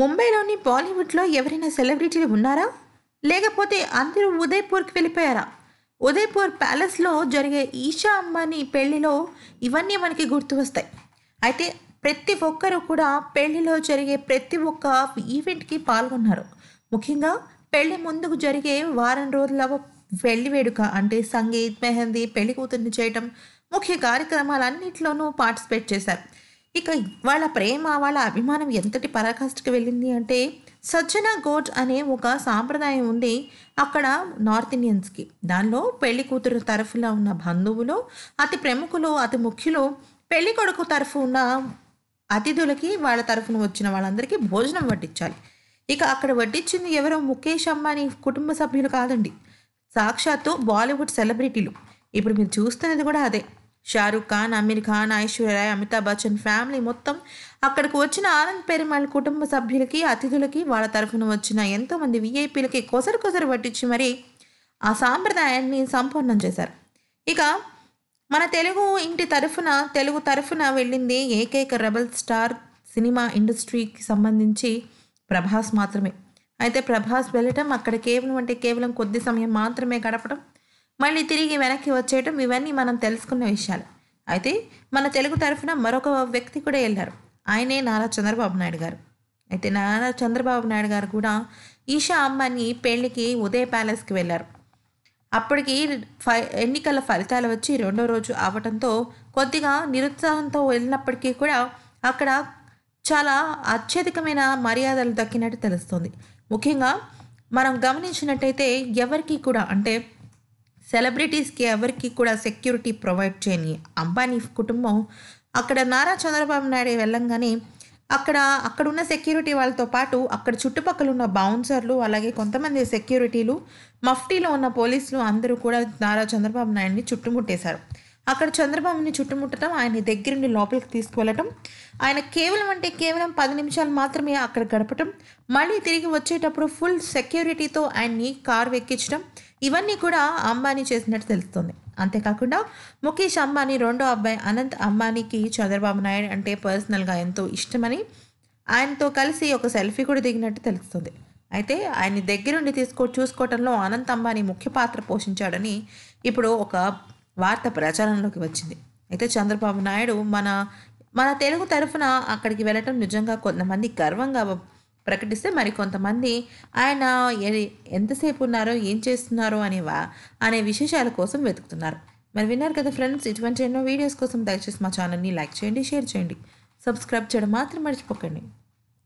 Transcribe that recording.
ముంబైలోని బాలీవుడ్లో ఎవరైనా సెలబ్రిటీలు ఉన్నారా లేకపోతే అందరూ ఉదయ్పూర్కి వెళ్ళిపోయారా ఉదయ్పూర్ ప్యాలెస్లో జరిగే ఈషా అంబానీ పెళ్లిలో ఇవన్నీ మనకి గుర్తు వస్తాయి అయితే ప్రతి ఒక్కరూ కూడా పెళ్లిలో జరిగే ప్రతి ఒక్క ఈవెంట్కి పాల్గొన్నారు ముఖ్యంగా పెళ్లి ముందుకు జరిగే వారం రోజుల పెళ్లి వేడుక అంటే సంగీత్ మెహందీ పెళ్లి కూతుర్ని చేయటం ముఖ్య కార్యక్రమాలన్నింటిలోనూ పార్టిసిపేట్ చేశారు ఇక వాళ్ళ ప్రేమ వాళ్ళ అభిమానం ఎంతటి పరాకాష్ఠకి వెళ్ళింది అంటే సజ్జన గోట్ అనే ఒక సాంప్రదాయం ఉంది అక్కడ నార్త్ ఇండియన్స్కి దానిలో పెళ్లి కూతురు తరఫున ఉన్న బంధువులు అతి ప్రముఖులు అతి ముఖ్యులు పెళ్లి కొడుకు తరఫు ఉన్న అతిథులకి వాళ్ళ తరఫున వచ్చిన వాళ్ళందరికీ భోజనం వడ్డించాలి ఇక అక్కడ వడ్డించింది ఎవరో ముఖేష్ అంబానీ కుటుంబ సభ్యులు కాదండి సాక్షాత్తు బాలీవుడ్ సెలబ్రిటీలు ఇప్పుడు మీరు చూస్తున్నది కూడా అదే షారూఖ్ ఖాన్ అమీర్ ఖాన్ ఐశ్వర్య అమితాబ్ బచ్చన్ ఫ్యామిలీ మొత్తం అక్కడికి వచ్చిన ఆనంద్ పెరిమాల్ కుటుంబ సభ్యులకి అతిథులకి వాళ్ళ తరఫున వచ్చిన ఎంతోమంది విఐపీలకి కొసరు కొసరు పట్టించి మరి ఆ సాంప్రదాయాన్ని సంపూర్ణం చేశారు ఇక మన తెలుగు ఇంటి తరఫున తెలుగు తరఫున వెళ్ళింది ఏకైక రెబల్ స్టార్ సినిమా ఇండస్ట్రీకి సంబంధించి ప్రభాస్ మాత్రమే అయితే ప్రభాస్ వెళ్ళటం అక్కడ కేవలం అంటే కేవలం కొద్ది సమయం మాత్రమే గడపడం మళ్ళీ తిరిగి వెనక్కి వచ్చేయటం ఇవన్నీ మనం తెలుసుకున్న విషయాలు అయితే మన తెలుగు తరఫున మరొక వ్యక్తి కూడా వెళ్ళారు ఆయనే నారా చంద్రబాబు నాయుడు గారు అయితే నారా చంద్రబాబు నాయుడు గారు కూడా ఈషా అమ్మని పెళ్లికి ఉదయ ప్యాలెస్కి వెళ్ళారు అప్పటికి ఫై ఎన్నికల ఫలితాలు వచ్చి రెండో రోజు అవటంతో కొద్దిగా నిరుత్సాహంతో వెళ్ళినప్పటికీ కూడా అక్కడ చాలా అత్యధికమైన మర్యాదలు దక్కినట్టు తెలుస్తుంది ముఖ్యంగా మనం గమనించినట్టయితే ఎవరికి కూడా అంటే సెలబ్రిటీస్కి ఎవరికి కూడా సెక్యూరిటీ ప్రొవైడ్ చేయని అంబానీ కుటుంబం అక్కడ నారా చంద్రబాబు నాయుడు వెళ్ళంగానే అక్కడ అక్కడ ఉన్న సెక్యూరిటీ వాళ్ళతో పాటు అక్కడ చుట్టుపక్కల ఉన్న బౌన్సర్లు అలాగే కొంతమంది సెక్యూరిటీలు మఫ్టీలో ఉన్న పోలీసులు అందరూ కూడా నారా చంద్రబాబు నాయుడిని చుట్టుముట్టేశారు అక్కడ చంద్రబాబుని చుట్టుముట్టడం ఆయన దగ్గరుండి లోపలికి తీసుకువెళ్ళటం ఆయన కేవలం అంటే కేవలం పది నిమిషాలు మాత్రమే అక్కడ గడపటం మళ్ళీ తిరిగి వచ్చేటప్పుడు ఫుల్ సెక్యూరిటీతో ఆయన్ని కారు ఎక్కించడం ఇవన్నీ కూడా అంబానీ చేసినట్టు తెలుస్తుంది అంతేకాకుండా ముఖేష్ అంబానీ రెండో అబ్బాయి అనంత్ అంబానీకి చంద్రబాబు నాయుడు అంటే పర్సనల్గా ఎంతో ఇష్టమని ఆయనతో కలిసి ఒక సెల్ఫీ కూడా దిగినట్టు తెలుస్తుంది అయితే ఆయన్ని దగ్గరుండి తీసుకో చూసుకోవటంలో అనంత్ అంబానీ ముఖ్య పాత్ర పోషించాడని ఇప్పుడు ఒక వార్త ప్రచారంలోకి వచ్చింది అయితే చంద్రబాబు నాయుడు మన మన తెలుగు తరఫున అక్కడికి వెళ్ళటం నిజంగా కొంతమంది గర్వంగా ప్రకటిస్తే మరికొంతమంది ఆయన ఎంతసేపు ఉన్నారో ఏం చేస్తున్నారో అనే అనే విశేషాల కోసం వెతుకుతున్నారు మరి విన్నారు కదా ఫ్రెండ్స్ ఇటువంటి ఎన్నో వీడియోస్ కోసం దయచేసి మా ఛానల్ని లైక్ చేయండి షేర్ చేయండి సబ్స్క్రైబ్ చేయడం మాత్రం మర్చిపోకండి